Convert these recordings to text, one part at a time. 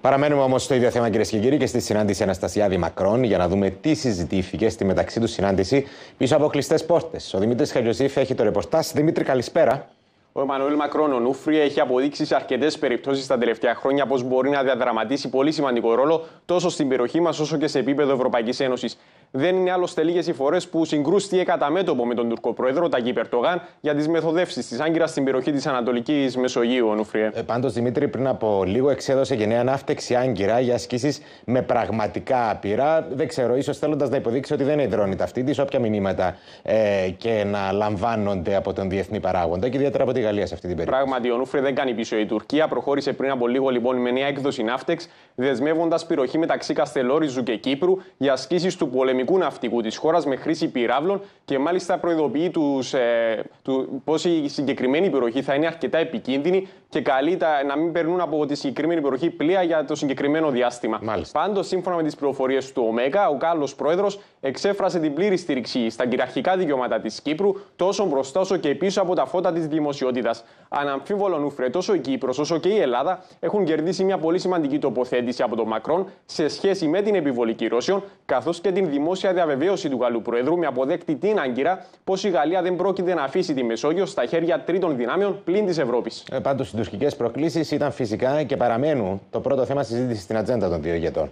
Παραμένουμε όμως στο ίδιο θέμα, κυρίες και κύριοι, και στη συνάντηση Αναστασιάδη Μακρόν για να δούμε τι συζητήθηκε στη μεταξύ του συνάντηση πίσω από κλειστές πόρτες. Ο Δημήτρης Χαλιοζήφ έχει το ρεπορτάζ. Δημήτρη, καλησπέρα. Ο Εμμανουέλ Μακρόν, ο Νούφρυ, έχει αποδείξει σε αρκετές περιπτώσεις τα τελευταία χρόνια πω μπορεί να διαδραματίσει πολύ σημαντικό ρόλο τόσο στην περιοχή μας όσο και σε επίπεδο Ευρωπαϊκής Ένωσης. Δεν είναι άλλωστε λίγες οι φορές που συγκρούστηκε κατά μέτωπο με τον Τουρκό πρόεδρο Ταγί Περτογάν για τις μεθοδεύσεις της Άγκυρας στην περιοχή της Ανατολικής Μεσογείου, Ονουφριέ. Ε, Πάντως, Δημήτρη, πριν από λίγο εξέδωσε νέα ναύτεξη Άγκυρα για ασκήσεις με πραγματικά απειρά. Δεν ξέρω, ίσως θέλοντας να υποδείξει ότι δεν είναι ταυτή τη, όποια μηνύματα ε, και να λαμβάνονται από τον διεθνή παράγοντα και ιδιαίτερα από τη Γαλλία σε αυτή την περίπτωση. Πράγματι, ο Νούφρε δεν κάνει πίσω η Τουρκία. Προχώρησε πριν από λίγο λοιπόν με νέα έκδοση ναύτεξ, δεσμεύοντας πυροχή μεταξύ Καστελόριζου και Κύπρου για ασκήσεις του πολεμικού πολεμικού ναυτικού της χώρας με χρήση πυράβλων και μάλιστα προειδοποιεί τους, ε, του πώς η συγκεκριμένη περιοχή θα είναι αρκετά επικίνδυνη και καλεί τα, να μην περνούν από τη συγκεκριμένη περιοχή πλοία για το συγκεκριμένο διάστημα. Πάντως, σύμφωνα με τις πληροφορίες του ΟΜΕΚΑ, ο Κάλλο πρόεδρος εξέφρασε την πλήρη στήριξη στα κυριαρχικά δικαιώματα της Κύπρου, τόσο μπροστά όσο και πίσω από τα φώτα της δημοσιότητας. Αναμφίβολο νούφρε, τόσο η Κύπρος όσο και η Ελλάδα έχουν κερδίσει μια πολύ σημαντική τοποθέτηση από τον Μακρόν σε σχέση με την επιβολή κυρώσεων καθώς και την δημόσια δημόσια διαβεβαίωση του Γαλλού Προεδρού με αποδέκτη την άγκυρα πως η Γαλλία δεν πρόκειται να αφήσει τη Μεσόγειο στα χέρια τρίτων δυνάμεων πλην της Ευρώπης. Ε, Πάντως, οι τουρκικές προκλήσεις ήταν φυσικά και παραμένουν το πρώτο θέμα συζήτησης στην ατζέντα των δύο ηγετών.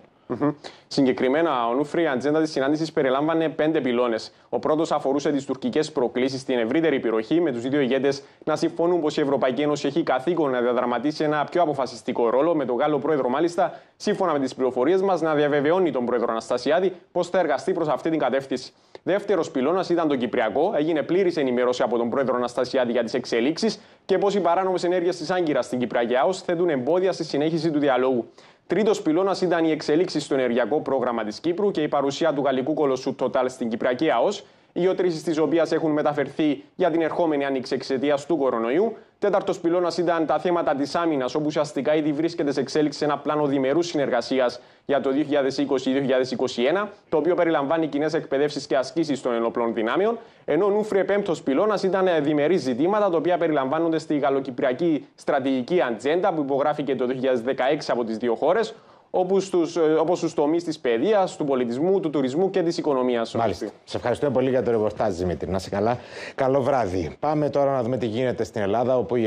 Συγκεκριμένα, ο Νούφρη η ατζέντα της συνάντησης περιλάμβανε πέντε πυλώνες. Ο πρώτος αφορούσε τις τουρκικές προκλήσεις στην ευρύτερη περιοχή, με τους δύο ηγέτες να συμφωνούν πως η Ευρωπαϊκή Ένωση έχει καθήκον να διαδραματίσει ένα πιο αποφασιστικό ρόλο, με τον Γάλλο πρόεδρο, μάλιστα, σύμφωνα με τις πληροφορίες μας, να διαβεβαιώνει τον πρόεδρο Αναστασιάδη πως θα εργαστεί προς αυτή την κατεύθυνση. Δεύτερος πυλώνας ήταν τον Κυπριακό. Έγινε πλήρης ενημέρωση από τον πρόεδρο Αναστασιάδη για τις εξελίξεις και πως οι παράνομες ενέργειες της Άγκυρας στην Κυπριακή θέτουν εμπόδια στη συνέχιση του διαλόγου. Τρίτος πυλώνας ήταν οι εξελίξει στο ενεργειακό πρόγραμμα της Κύπρου και η παρουσία του γαλλικού κολοσσού Total στην Κυπριακή ΑΟΣ, οι οτρήσει της οποίας έχουν μεταφερθεί για την ερχόμενη άνοιξη εξαιτίας του κορονοϊού, Τέταρτος πυλώνας ήταν τα θέματα της άμυνας, όπου ουσιαστικά ήδη βρίσκεται σε εξέλιξη ένα πλάνο διμερούς συνεργασίας για το 2020-2021, το οποίο περιλαμβάνει κοινές εκπαιδεύσεις και ασκήσεις των ενόπλων δυνάμεων. Ενώ νούφρε πέμπτος πυλώνας ήταν διμερεί ζητήματα, τα οποία περιλαμβάνονται στη γαλλοκυπριακή στρατηγική ατζέντα που υπογράφηκε το 2016 από τις δύο χώρες, όπως στους, ε, όπως τη τομείς της παιδείας, του πολιτισμού, του τουρισμού και της οικονομίας. Μάλιστα. Σε ευχαριστώ πολύ για το ρεπορτάζ, Δημήτρη. Να σε καλά. Καλό βράδυ. Πάμε τώρα να δούμε τι γίνεται στην Ελλάδα, όπου